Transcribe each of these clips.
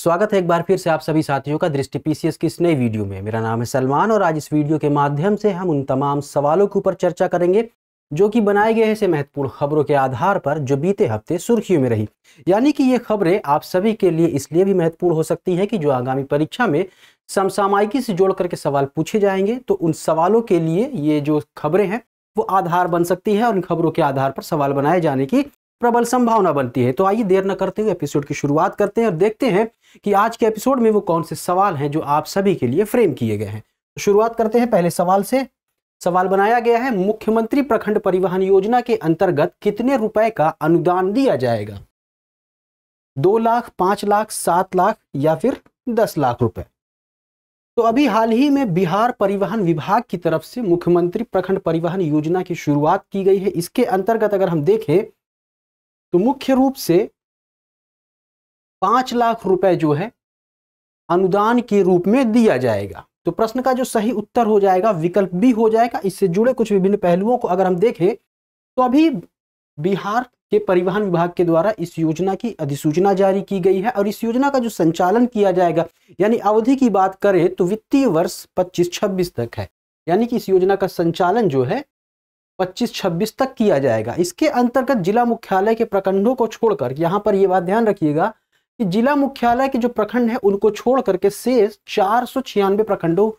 स्वागत है एक बार फिर से आप सभी साथियों का दृष्टि पीसीएस की इस नई वीडियो में मेरा नाम है सलमान और आज इस वीडियो के माध्यम से हम उन तमाम सवालों के ऊपर चर्चा करेंगे जो कि बनाए गए ऐसे महत्वपूर्ण खबरों के आधार पर जो बीते हफ्ते सुर्खियों में रही यानी कि ये खबरें आप सभी के लिए इसलिए भी महत्वपूर्ण हो सकती हैं कि जो आगामी परीक्षा में समसामायिकी से जोड़ करके सवाल पूछे जाएंगे तो उन सवालों के लिए ये जो खबरें हैं वो आधार बन सकती है और उन खबरों के आधार पर सवाल बनाए जाने की प्रबल संभावना बनती है तो आइए देर न करते हुए एपिसोड की शुरुआत करते हैं और देखते हैं कि आज के एपिसोड में वो कौन से सवाल हैं जो आप सभी के लिए फ्रेम किए गए हैं शुरुआत करते हैं पहले सवाल से सवाल बनाया गया है मुख्यमंत्री प्रखंड परिवहन योजना के अंतर्गत कितने रुपए का अनुदान दिया जाएगा दो लाख पांच लाख सात लाख या फिर दस लाख रुपए तो अभी हाल ही में बिहार परिवहन विभाग की तरफ से मुख्यमंत्री प्रखंड परिवहन योजना की शुरुआत की गई है इसके अंतर्गत अगर हम देखें तो मुख्य रूप से पांच लाख रुपए जो है अनुदान के रूप में दिया जाएगा तो प्रश्न का जो सही उत्तर हो जाएगा विकल्प बी हो जाएगा इससे जुड़े कुछ विभिन्न पहलुओं को अगर हम देखें तो अभी बिहार के परिवहन विभाग के द्वारा इस योजना की अधिसूचना जारी की गई है और इस योजना का जो संचालन किया जाएगा यानी अवधि की बात करें तो वित्तीय वर्ष पच्चीस छब्बीस तक है यानी कि इस योजना का संचालन जो है पच्चीस छब्बीस तक किया जाएगा इसके अंतर्गत जिला मुख्यालय के प्रखंडों को छोड़कर यहाँ पर यह बात ध्यान रखिएगा कि जिला मुख्यालय के जो प्रखंड है उनको छोड़ करके शेष चार सौ छियानवे प्रखंडों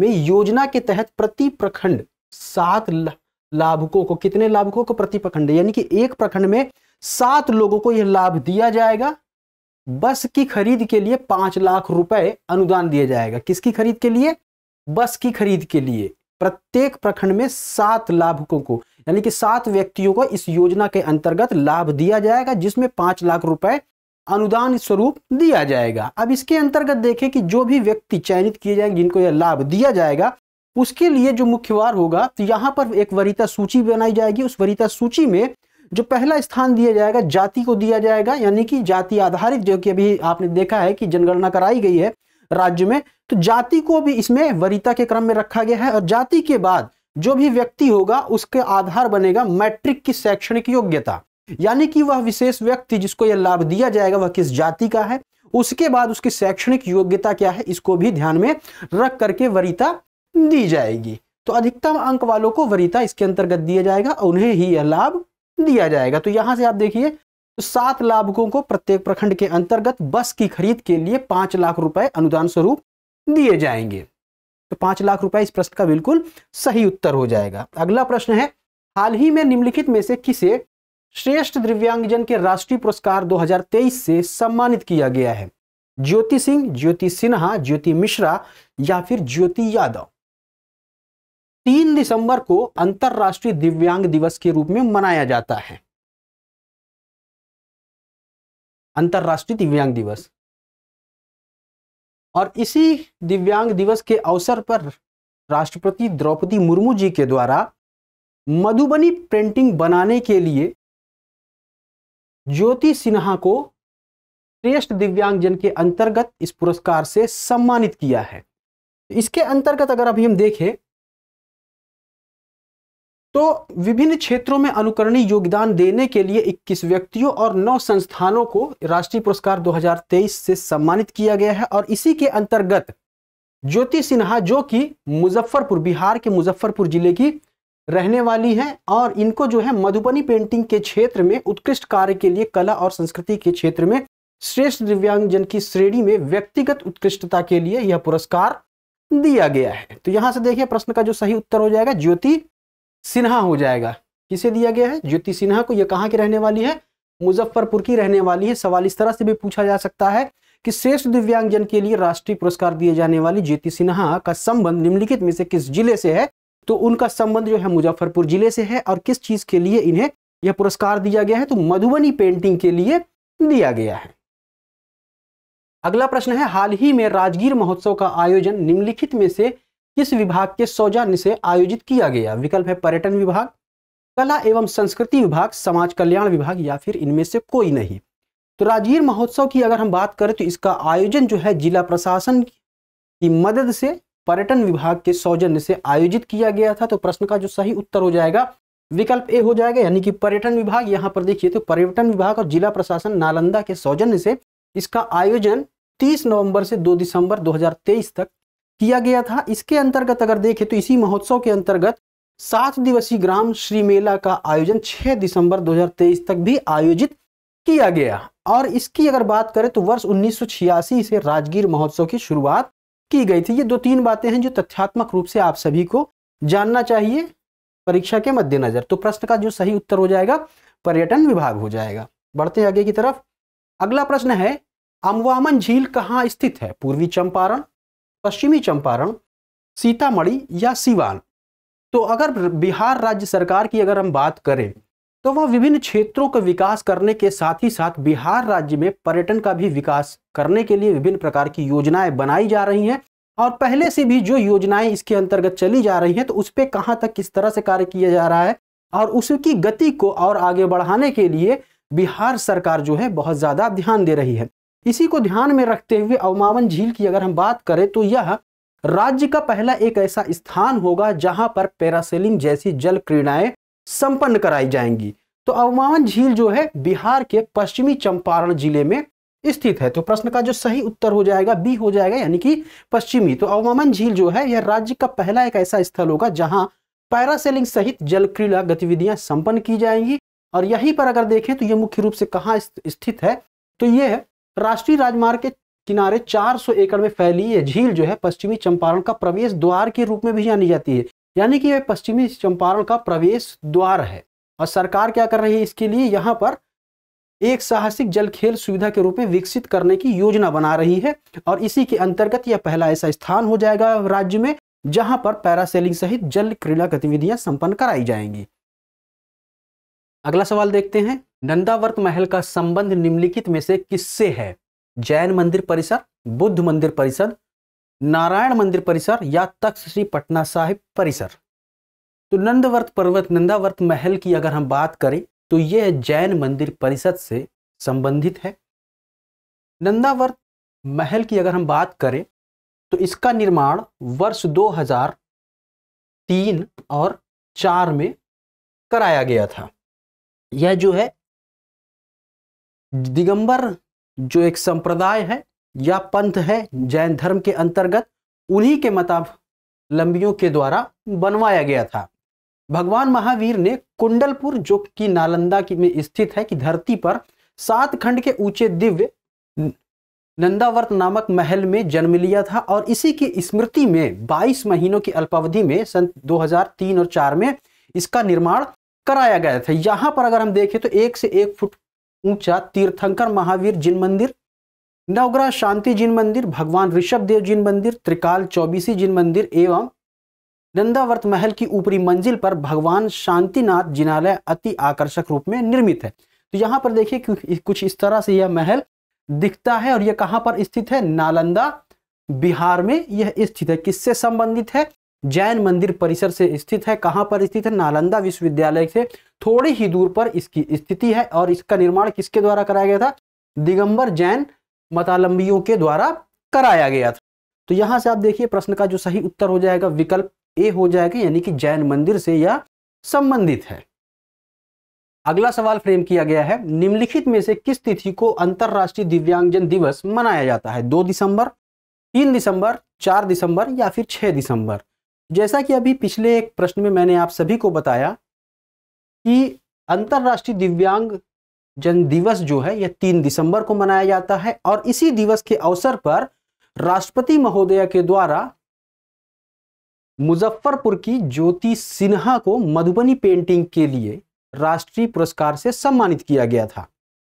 में योजना के तहत प्रति प्रखंड सात लाभुकों को कितने लाभुकों को प्रति प्रखंड यानी कि एक प्रखंड में सात लोगों को यह लाभ दिया जाएगा बस की खरीद के लिए पांच लाख रुपए अनुदान दिया जाएगा किसकी खरीद के लिए बस की खरीद के लिए प्रत्येक प्रखंड में सात लाभुकों को यानी कि सात व्यक्तियों को इस योजना के अंतर्गत लाभ दिया जाएगा जिसमें पांच लाख रुपए अनुदान स्वरूप दिया जाएगा अब इसके अंतर्गत देखें कि जो भी व्यक्ति चयनित किए जाएंगे जिनको यह लाभ दिया जाएगा उसके लिए जो मुख्यवार होगा तो यहाँ पर एक वरीता सूची बनाई जाएगी उस वरीता सूची में जो पहला स्थान दिया जाएगा जाति को दिया जाएगा यानी कि जाति आधारित जो कि अभी आपने देखा है कि जनगणना कराई गई है राज्य में तो जाति को भी इसमें वरीता के क्रम में रखा गया है और जाति के बाद जो भी व्यक्ति होगा उसके आधार बनेगा मैट्रिक की शैक्षणिक योग्यता यानी कि वह विशेष व्यक्ति जिसको यह लाभ दिया जाएगा वह किस जाति का है उसके बाद उसकी शैक्षणिक योग्यता क्या है इसको भी ध्यान में रख करके वरिता दी जाएगी तो अधिकतम अंक वालों को वरिता इसके अंतर्गत दिया जाएगा और उन्हें ही यह लाभ दिया जाएगा तो यहां से आप देखिए तो सात लाभकों को प्रत्येक प्रखंड के अंतर्गत बस की खरीद के लिए पांच लाख रुपए अनुदान स्वरूप दिए जाएंगे तो पांच लाख रुपए इस प्रश्न का बिल्कुल सही उत्तर हो जाएगा अगला प्रश्न है हाल ही में निम्नलिखित में से किसे श्रेष्ठ दिव्यांगजन के राष्ट्रीय पुरस्कार 2023 से सम्मानित किया गया है ज्योति सिंह ज्योति सिन्हा ज्योति मिश्रा या फिर ज्योति यादव तीन दिसंबर को अंतर्राष्ट्रीय दिव्यांग दिवस के रूप में मनाया जाता है अंतर्राष्ट्रीय दिव्यांग दिवस और इसी दिव्यांग दिवस के अवसर पर राष्ट्रपति द्रौपदी मुर्मू जी के द्वारा मधुबनी पेंटिंग बनाने के लिए ज्योति सिन्हा को श्रेष्ठ दिव्यांगजन के अंतर्गत इस पुरस्कार से सम्मानित किया है इसके अंतर्गत अगर अभी हम देखें तो विभिन्न क्षेत्रों में अनुकरणीय योगदान देने के लिए 21 व्यक्तियों और 9 संस्थानों को राष्ट्रीय पुरस्कार 2023 से सम्मानित किया गया है और इसी के अंतर्गत ज्योति सिन्हा जो कि मुजफ्फरपुर बिहार के मुजफ्फरपुर जिले की रहने वाली है और इनको जो है मधुबनी पेंटिंग के क्षेत्र में उत्कृष्ट कार्य के लिए कला और संस्कृति के क्षेत्र में श्रेष्ठ दिव्यांगजन की श्रेणी में व्यक्तिगत उत्कृष्टता के लिए यह पुरस्कार दिया गया है तो यहां से देखिए प्रश्न का जो सही उत्तर हो जाएगा ज्योति सिन्हा हो जाएगा किसे दिया गया है ज्योति सिन्हा को यह कहाँ की रहने वाली है मुजफ्फरपुर की रहने वाली है सवाल इस तरह से भी पूछा जा सकता है कि श्रेष्ठ दिव्यांगजन के लिए राष्ट्रीय पुरस्कार दिए जाने वाली ज्योति सिन्हा का संबंध निम्नलिखित में से किस जिले से है तो उनका संबंध जो है मुजफ्फरपुर जिले से है और किस चीज के लिए इन्हें यह पुरस्कार दिया गया है तो मधुबनी पेंटिंग के लिए दिया गया है अगला प्रश्न है हाल ही में राजगीर महोत्सव का आयोजन निम्नलिखित में से किस विभाग के सौजन्य से आयोजित किया गया विकल्प है पर्यटन विभाग कला एवं संस्कृति विभाग समाज कल्याण विभाग या फिर इनमें से कोई नहीं तो राजगीर महोत्सव की अगर हम बात करें तो इसका आयोजन जो है जिला प्रशासन की मदद से पर्यटन विभाग के सौजन्य से आयोजित किया गया था तो प्रश्न का जो सही उत्तर हो जाएगा विकल्प ए हो जाएगा यानी कि पर्यटन विभाग यहाँ पर देखिए तो पर्यटन विभाग और जिला प्रशासन नालंदा के सौजन्य से इसका आयोजन 30 नवंबर से 2 दिसंबर 2023 तक किया गया था इसके अंतर्गत अगर देखें तो इसी महोत्सव के अंतर्गत सात दिवसीय ग्राम श्री मेला का आयोजन 6 दिसंबर 2023 तक भी आयोजित किया गया और इसकी अगर बात करें तो वर्ष उन्नीस से राजगीर महोत्सव की शुरुआत की गई थी ये दो तीन बातें हैं जो तथ्यात्मक रूप से आप सभी को जानना चाहिए परीक्षा के मद्देनजर तो प्रश्न का जो सही उत्तर हो जाएगा पर्यटन विभाग हो जाएगा बढ़ते आगे की तरफ अगला प्रश्न है अमवामन झील कहाँ स्थित है पूर्वी चंपारण पश्चिमी चंपारण सीतामढ़ी या सिवान तो अगर बिहार राज्य सरकार की अगर हम बात करें तो वह विभिन्न क्षेत्रों का विकास करने के साथ ही साथ बिहार राज्य में पर्यटन का भी विकास करने के लिए विभिन्न प्रकार की योजनाएं बनाई जा रही हैं और पहले से भी जो योजनाएं इसके अंतर्गत चली जा रही हैं तो उस पर कहाँ तक किस तरह से कार्य किया जा रहा है और उसकी गति को और आगे बढ़ाने के लिए बिहार सरकार जो है बहुत ज़्यादा ध्यान दे रही है इसी को ध्यान में रखते हुए अवमावन झील की अगर हम बात करें तो यह राज्य का पहला एक ऐसा स्थान होगा जहां पर पैरासेलिंग जैसी जल क्रीड़ाएं संपन्न कराई जाएंगी तो अवमान झील जो है बिहार के पश्चिमी चंपारण जिले में स्थित है तो प्रश्न का जो सही उत्तर हो जाएगा बी हो जाएगा यानी कि पश्चिमी तो अवमान झील जो है यह राज्य का पहला एक ऐसा स्थल होगा जहां पैरासेलिंग सहित जल क्रीड़ा गतिविधियां संपन्न की जाएंगी और यहीं पर अगर देखें तो यह मुख्य रूप से कहाँ स्थित है तो यह राष्ट्रीय राजमार्ग के किनारे 400 एकड़ में फैली यह झील जो है पश्चिमी चंपारण का प्रवेश द्वार के रूप में भी जानी जाती है यानी कि यह पश्चिमी चंपारण का प्रवेश द्वार है और सरकार क्या कर रही है इसके लिए यहाँ पर एक साहसिक जल खेल सुविधा के रूप में विकसित करने की योजना बना रही है और इसी के अंतर्गत यह पहला ऐसा स्थान हो जाएगा राज्य में जहां पर पैरासेलिंग सहित जल क्रीड़ा गतिविधियां संपन्न कराई जाएंगी अगला सवाल देखते हैं नंदावर्त महल का संबंध निम्नलिखित में से किससे है जैन मंदिर परिसर बुद्ध मंदिर परिषद नारायण मंदिर परिसर या तख्त श्री पटना साहिब परिसर तो नंदवर्त पर्वत नंदावर्त महल की अगर हम बात करें तो यह जैन मंदिर परिषद से संबंधित है नंदावर्त महल की अगर हम बात करें तो इसका निर्माण वर्ष 2003 और चार में कराया गया था यह जो है दिगंबर जो एक संप्रदाय है या पंथ है जैन धर्म के अंतर्गत उन्हीं के लंबियों के द्वारा बनवाया गया था भगवान महावीर ने कुंडलपुर जो कि नालंदा की में स्थित है कि धरती पर सात खंड के ऊंचे दिव्य नंदावर्त नामक महल में जन्म लिया था और इसी की स्मृति में 22 महीनों की अल्पावधि में सन 2003 और 4 में इसका निर्माण कराया गया था यहाँ पर अगर हम देखें तो एक से एक फुट ऊंचा तीर्थंकर महावीर जिन मंदिर नवग्रह शांति जिन मंदिर भगवान ऋषभ देव जिन मंदिर त्रिकाल चौबीसी जिन मंदिर एवं नंदावर्त महल की ऊपरी मंजिल पर भगवान शांतिनाथ जिनालय अति आकर्षक रूप में निर्मित है तो यहाँ पर देखिए कुछ इस तरह से यह महल दिखता है और यह कहाँ पर स्थित है नालंदा बिहार में यह स्थित है किससे संबंधित है जैन मंदिर परिसर से स्थित है कहाँ पर स्थित है नालंदा विश्वविद्यालय से थोड़ी ही दूर पर इसकी स्थिति है और इसका निर्माण किसके द्वारा कराया गया था दिगंबर जैन मतालंबियों के द्वारा कराया गया था तो यहां से आप देखिए प्रश्न का जो सही उत्तर हो जाएगा विकल्प ए हो जाएगा यानी कि जैन मंदिर से यह संबंधित है अगला सवाल फ्रेम किया गया है निम्नलिखित में से किस तिथि को अंतर्राष्ट्रीय दिव्यांगजन दिवस मनाया जाता है दो दिसंबर तीन दिसंबर चार दिसंबर या फिर छह दिसंबर जैसा कि अभी पिछले एक प्रश्न में मैंने आप सभी को बताया कि अंतर्राष्ट्रीय दिव्यांग जन्म दिवस जो है यह तीन दिसंबर को मनाया जाता है और इसी दिवस के अवसर पर राष्ट्रपति महोदया के द्वारा मुजफ्फरपुर की ज्योति सिन्हा को मधुबनी पेंटिंग के लिए राष्ट्रीय पुरस्कार से सम्मानित किया गया था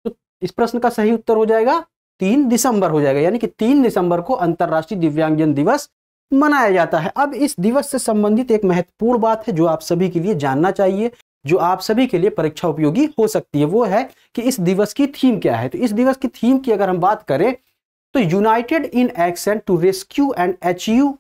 तो इस प्रश्न का सही उत्तर हो जाएगा तीन दिसंबर हो जाएगा यानी कि तीन दिसंबर को अंतर्राष्ट्रीय दिव्यांगजन दिवस मनाया जाता है अब इस दिवस से संबंधित एक महत्वपूर्ण बात है जो आप सभी के लिए जानना चाहिए जो आप सभी के लिए परीक्षा उपयोगी हो सकती है वो है कि इस दिवस की थीम क्या है तो इस दिवस की थीम की अगर हम बात करें तो united in action to rescue and achieve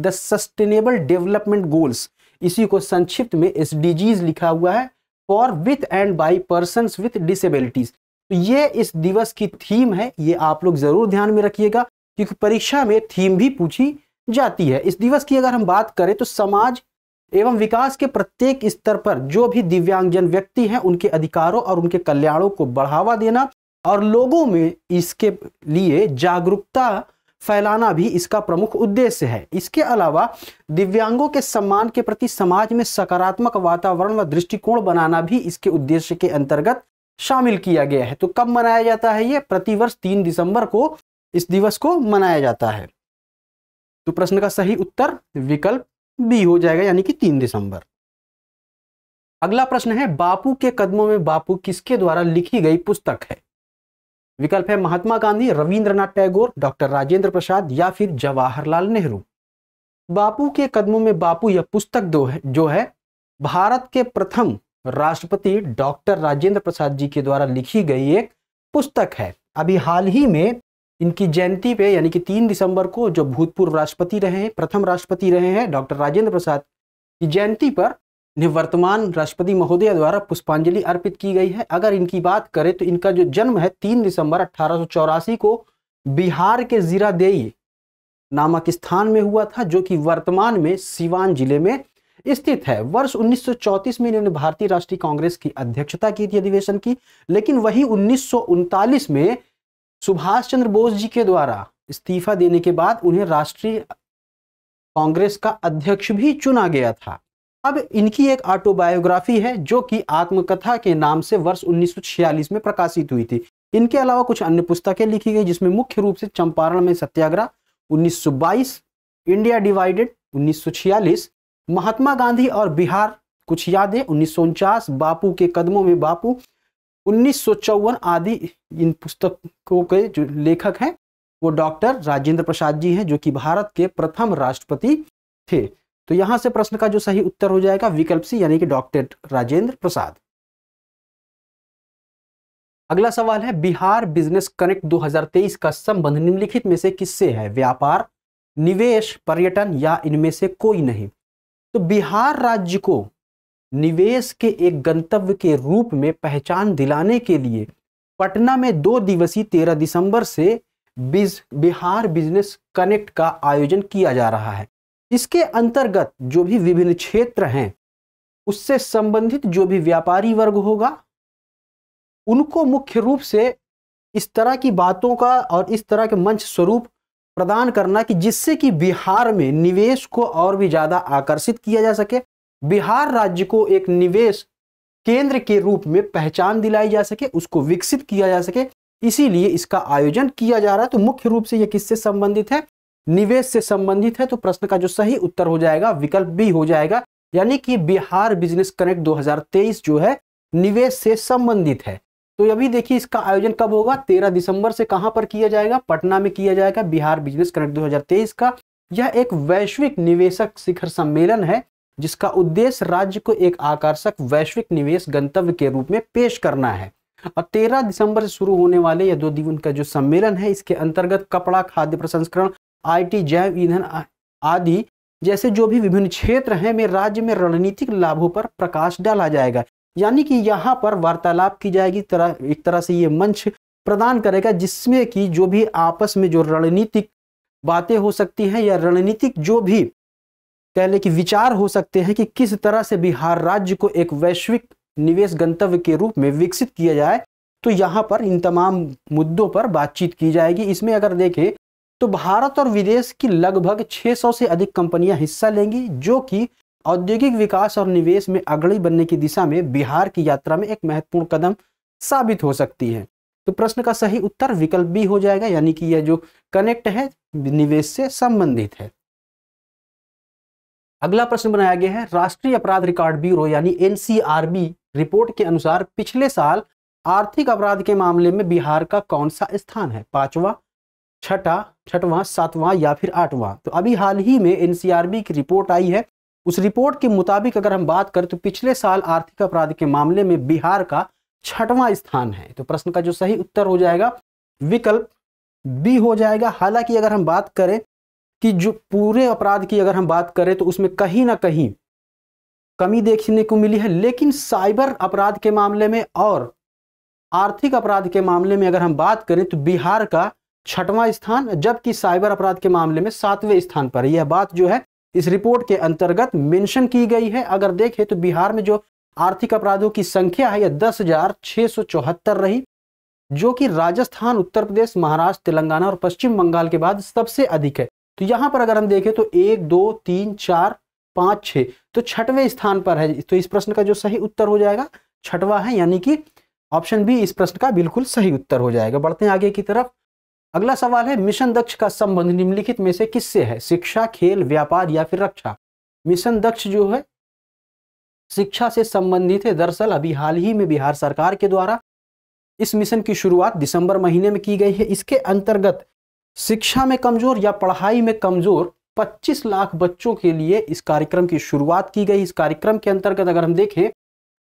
the sustainable development goals इसी को संक्षिप्त में एस लिखा हुआ है for with and by person with disabilities तो ये इस दिवस की थीम है ये आप लोग जरूर ध्यान में रखिएगा क्योंकि परीक्षा में थीम भी पूछी जाती है इस दिवस की अगर हम बात करें तो समाज एवं विकास के प्रत्येक स्तर पर जो भी दिव्यांगजन व्यक्ति हैं उनके अधिकारों और उनके कल्याणों को बढ़ावा देना और लोगों में इसके लिए जागरूकता फैलाना भी इसका प्रमुख उद्देश्य है इसके अलावा दिव्यांगों के सम्मान के प्रति समाज में सकारात्मक वातावरण व दृष्टिकोण बनाना भी इसके उद्देश्य के अंतर्गत शामिल किया गया है तो कब मनाया जाता है ये प्रतिवर्ष तीन दिसंबर को इस दिवस को मनाया जाता है तो प्रश्न का सही उत्तर विकल्प बी हो जाएगा यानी कि तीन दिसंबर अगला प्रश्न है बापू के कदमों में बापू किसके द्वारा लिखी गई पुस्तक है विकल्प है महात्मा गांधी रविंद्रनाथ टैगोर डॉक्टर राजेंद्र प्रसाद या फिर जवाहरलाल नेहरू बापू के कदमों में बापू यह पुस्तक दो है जो है भारत के प्रथम राष्ट्रपति डॉक्टर राजेंद्र प्रसाद जी के द्वारा लिखी गई एक पुस्तक है अभी हाल ही में इनकी जयंती पे यानी कि तीन दिसंबर को जो भूतपूर्व राष्ट्रपति रहे प्रथम राष्ट्रपति रहे हैं डॉक्टर राजेंद्र प्रसाद की जयंती पर इन्हें वर्तमान राष्ट्रपति महोदय द्वारा पुष्पांजलि अर्पित की गई है अगर इनकी बात करें तो इनका जो जन्म है तीन दिसंबर अठारह को बिहार के जीरादेई नामक स्थान में हुआ था जो कि वर्तमान में सिवान जिले में स्थित है वर्ष 1934 में इन्होंने भारतीय राष्ट्रीय कांग्रेस की अध्यक्षता की थी अधिवेशन की लेकिन वही उन्नीस में सुभाष चंद्र बोस जी के द्वारा इस्तीफा देने के बाद उन्हें राष्ट्रीय कांग्रेस का अध्यक्ष भी चुना गया था अब इनकी एक ऑटोबायोग्राफी है जो कि आत्मकथा के नाम से वर्ष 1946 में प्रकाशित हुई थी इनके अलावा कुछ अन्य पुस्तकें लिखी गई जिसमें मुख्य रूप से चंपारण में सत्याग्रह 1922, इंडिया डिवाइडेड 1946, महात्मा गांधी और बिहार कुछ यादें उन्नीस बापू के कदमों में बापू उन्नीस आदि इन पुस्तकों के जो लेखक हैं वो डॉक्टर राजेंद्र प्रसाद जी हैं जो कि भारत के प्रथम राष्ट्रपति थे तो यहां से प्रश्न का जो सही उत्तर हो जाएगा विकल्प सी यानी कि डॉक्टर राजेंद्र प्रसाद अगला सवाल है बिहार बिजनेस कनेक्ट 2023 का संबंध निम्नलिखित में से किससे है व्यापार निवेश पर्यटन या इनमें से कोई नहीं तो बिहार राज्य को निवेश के एक गंतव्य के रूप में पहचान दिलाने के लिए पटना में दो दिवसीय तेरह दिसंबर से बिज, बिहार बिजनेस कनेक्ट का आयोजन किया जा रहा है इसके अंतर्गत जो भी विभिन्न क्षेत्र हैं उससे संबंधित जो भी व्यापारी वर्ग होगा उनको मुख्य रूप से इस तरह की बातों का और इस तरह के मंच स्वरूप प्रदान करना कि जिससे कि बिहार में निवेश को और भी ज़्यादा आकर्षित किया जा सके बिहार राज्य को एक निवेश केंद्र के रूप में पहचान दिलाई जा सके उसको विकसित किया जा सके इसीलिए इसका आयोजन किया जा रहा है तो मुख्य रूप से यह किससे संबंधित है निवेश से संबंधित है तो प्रश्न का जो सही उत्तर हो जाएगा विकल्प बी हो जाएगा यानी कि बिहार बिजनेस कनेक्ट 2023 जो है निवेश से संबंधित है तो अभी देखिए इसका आयोजन कब होगा 13 दिसंबर से कहां पर किया जाएगा पटना में किया जाएगा बिहार बिजनेस कनेक्ट 2023 का यह एक वैश्विक निवेशक शिखर सम्मेलन है जिसका उद्देश्य राज्य को एक आकर्षक वैश्विक निवेश गंतव्य के रूप में पेश करना है और तेरह दिसंबर से शुरू होने वाले यह दो दिन का जो सम्मेलन है इसके अंतर्गत कपड़ा खाद्य प्रसंस्करण आईटी जैव ईंधन आदि जैसे जो भी विभिन्न क्षेत्र हैं में राज्य में रणनीतिक लाभों पर प्रकाश डाला जाएगा यानी कि यहाँ पर वार्तालाप की जाएगी तरह एक तरह से ये मंच प्रदान करेगा जिसमें कि जो भी आपस में जो रणनीतिक बातें हो सकती हैं या रणनीतिक जो भी कहने की विचार हो सकते हैं कि किस तरह से बिहार राज्य को एक वैश्विक निवेश गंतव्य के रूप में विकसित किया जाए तो यहाँ पर इन तमाम मुद्दों पर बातचीत की जाएगी इसमें अगर देखें तो भारत और विदेश की लगभग 600 से अधिक कंपनियां हिस्सा लेंगी जो कि औद्योगिक विकास और निवेश में अग्रणी बनने की दिशा में बिहार की यात्रा में एक महत्वपूर्ण कदम साबित हो सकती है तो प्रश्न का सही उत्तर विकल्प भी हो जाएगा यानी कि यह जो कनेक्ट है निवेश से संबंधित है अगला प्रश्न बनाया गया है राष्ट्रीय अपराध रिकॉर्ड ब्यूरो यानी एनसीआरबी रिपोर्ट के अनुसार पिछले साल आर्थिक अपराध के मामले में बिहार का कौन सा स्थान है पांचवा छठा छठवां सातवां या फिर आठवां तो अभी हाल ही में एनसीआरबी की रिपोर्ट आई है उस रिपोर्ट के मुताबिक अगर हम बात करें तो पिछले साल आर्थिक अपराध के मामले में बिहार का छठवां स्थान है तो प्रश्न का जो सही उत्तर हो जाएगा विकल्प बी हो जाएगा हालांकि अगर हम बात करें कि जो पूरे अपराध की अगर हम बात करें तो उसमें कहीं ना कहीं कमी देखने को मिली है लेकिन साइबर अपराध के मामले में और आर्थिक अपराध के मामले में अगर हम बात करें तो बिहार का छठवां स्थान जबकि साइबर अपराध के मामले में सातवें स्थान पर यह बात जो है इस रिपोर्ट के अंतर्गत मेंशन की गई है अगर देखें तो बिहार में जो आर्थिक अपराधों की संख्या है यह दस हजार छः सौ चौहत्तर रही जो कि राजस्थान उत्तर प्रदेश महाराष्ट्र तेलंगाना और पश्चिम बंगाल के बाद सबसे अधिक है तो यहां पर अगर हम देखें तो एक दो तीन चार पांच छह तो छठवें स्थान पर है तो इस प्रश्न का जो सही उत्तर हो जाएगा छठवा है यानी कि ऑप्शन बी इस प्रश्न का बिल्कुल सही उत्तर हो जाएगा बढ़ते हैं आगे की तरफ अगला सवाल है मिशन दक्ष का संबंध निम्नलिखित में से किससे है शिक्षा खेल व्यापार या फिर रक्षा मिशन दक्ष जो है शिक्षा से संबंधित है दरअसल अभी हाल ही में बिहार सरकार के द्वारा इस मिशन की शुरुआत दिसंबर महीने में की गई है इसके अंतर्गत शिक्षा में कमजोर या पढ़ाई में कमजोर 25 लाख बच्चों के लिए इस कार्यक्रम की शुरुआत की गई इस कार्यक्रम के अंतर्गत अगर हम देखें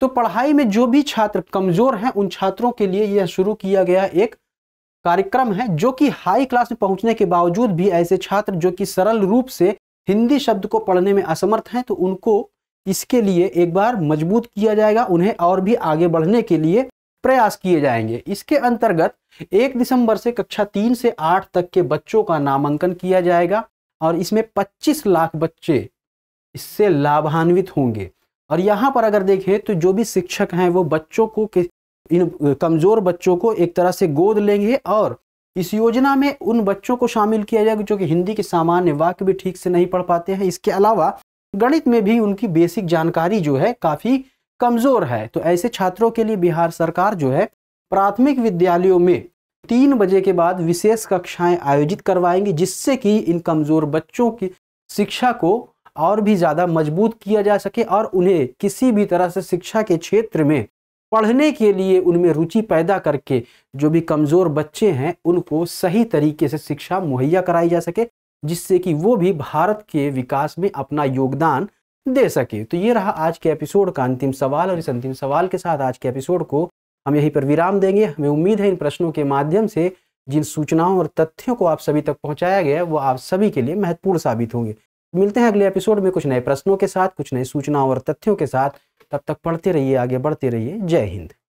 तो पढ़ाई में जो भी छात्र कमजोर हैं उन छात्रों के लिए यह शुरू किया गया एक कार्यक्रम है जो कि हाई क्लास में पहुंचने के बावजूद भी ऐसे छात्र जो कि सरल रूप से हिंदी शब्द को पढ़ने में असमर्थ हैं तो उनको इसके लिए एक बार मजबूत किया जाएगा उन्हें और भी आगे बढ़ने के लिए प्रयास किए जाएंगे इसके अंतर्गत एक दिसंबर से कक्षा तीन से आठ तक के बच्चों का नामांकन किया जाएगा और इसमें 25 लाख बच्चे इससे लाभान्वित होंगे और यहाँ पर अगर देखें तो जो भी शिक्षक हैं वो बच्चों को इन कमज़ोर बच्चों को एक तरह से गोद लेंगे और इस योजना में उन बच्चों को शामिल किया जाएगा जो कि हिंदी के सामान्य वाक्य भी ठीक से नहीं पढ़ पाते हैं इसके अलावा गणित में भी उनकी बेसिक जानकारी जो है काफ़ी कमज़ोर है तो ऐसे छात्रों के लिए बिहार सरकार जो है प्राथमिक विद्यालयों में तीन बजे के बाद विशेष कक्षाएं आयोजित करवाएंगी जिससे कि इन कमज़ोर बच्चों की शिक्षा को और भी ज़्यादा मजबूत किया जा सके और उन्हें किसी भी तरह से शिक्षा के क्षेत्र में पढ़ने के लिए उनमें रुचि पैदा करके जो भी कमज़ोर बच्चे हैं उनको सही तरीके से शिक्षा मुहैया कराई जा सके जिससे कि वो भी भारत के विकास में अपना योगदान दे सके तो ये रहा आज के एपिसोड का अंतिम सवाल और इस अंतिम सवाल के साथ आज के एपिसोड को हम यहीं पर विराम देंगे हमें उम्मीद है इन प्रश्नों के माध्यम से जिन सूचनाओं और तथ्यों को आप सभी तक पहुंचाया गया वो आप सभी के लिए महत्वपूर्ण साबित होंगे मिलते हैं अगले एपिसोड में कुछ नए प्रश्नों के साथ कुछ नए सूचनाओं और तथ्यों के साथ तब तक पढ़ते रहिए आगे बढ़ते रहिए जय हिंद